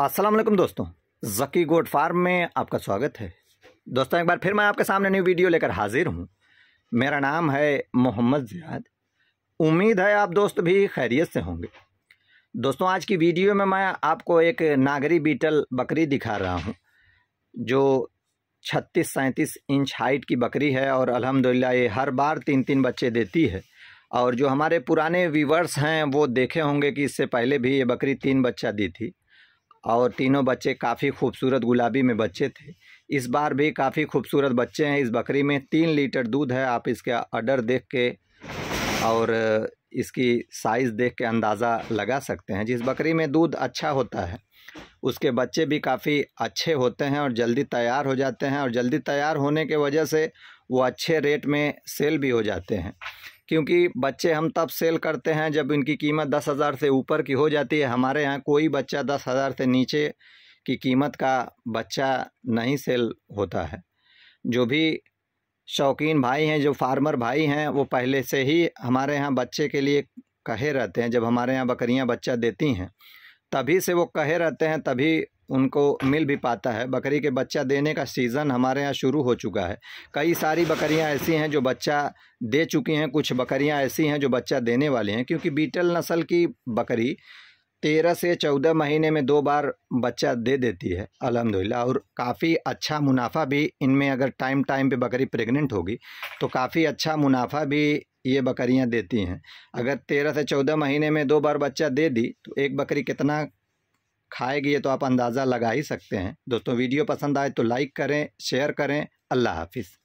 असलम दोस्तों जकी goat farm में आपका स्वागत है दोस्तों एक बार फिर मैं आपके सामने न्यू वीडियो लेकर हाजिर हूँ मेरा नाम है मोहम्मद ज़ियाद उम्मीद है आप दोस्त भी खैरियत से होंगे दोस्तों आज की वीडियो में मैं आपको एक नागरी बीटल बकरी दिखा रहा हूँ जो छत्तीस सैंतीस इंच हाइट की बकरी है और अलहमदिल्ला ये हर बार तीन तीन बच्चे देती है और जो हमारे पुराने व्यूवर्स हैं वो देखे होंगे कि इससे पहले भी ये बकरी तीन बच्चा दी थी और तीनों बच्चे काफ़ी खूबसूरत गुलाबी में बच्चे थे इस बार भी काफ़ी खूबसूरत बच्चे हैं इस बकरी में तीन लीटर दूध है आप इसके अडर देख के और इसकी साइज़ देख के अंदाज़ा लगा सकते हैं जिस बकरी में दूध अच्छा होता है उसके बच्चे भी काफ़ी अच्छे होते हैं और जल्दी तैयार हो जाते हैं और जल्दी तैयार होने के वजह से वो अच्छे रेट में सेल भी हो जाते हैं क्योंकि बच्चे हम तब सेल करते हैं जब इनकी कीमत दस हज़ार से ऊपर की हो जाती है हमारे यहाँ कोई बच्चा दस हज़ार से नीचे की कीमत का बच्चा नहीं सेल होता है जो भी शौकीन भाई हैं जो फार्मर भाई हैं वो पहले से ही हमारे यहाँ बच्चे के लिए कहे रहते हैं जब हमारे यहाँ बकरियाँ बच्चा देती हैं तभी से वो कहे रहते हैं तभी उनको मिल भी पाता है बकरी के बच्चा देने का सीज़न हमारे यहाँ शुरू हो चुका है कई सारी बकरियाँ ऐसी हैं जो बच्चा दे चुकी हैं कुछ बकरियाँ ऐसी हैं जो बच्चा देने वाली हैं क्योंकि बीटल नस्ल की बकरी तेरह से चौदह महीने में दो बार बच्चा दे देती है अलहमदिल्ला और काफ़ी अच्छा मुनाफा भी इनमें अगर टाइम टाइम पे बकरी प्रेग्नेंट होगी तो काफ़ी अच्छा मुनाफा भी ये बकरियां देती हैं अगर तेरह से चौदह महीने में दो बार बच्चा दे दी तो एक बकरी कितना खाएगी ये तो आप अंदाज़ा लगा ही सकते हैं दोस्तों वीडियो पसंद आए तो लाइक करें शेयर करें अल्लाह हाफिज़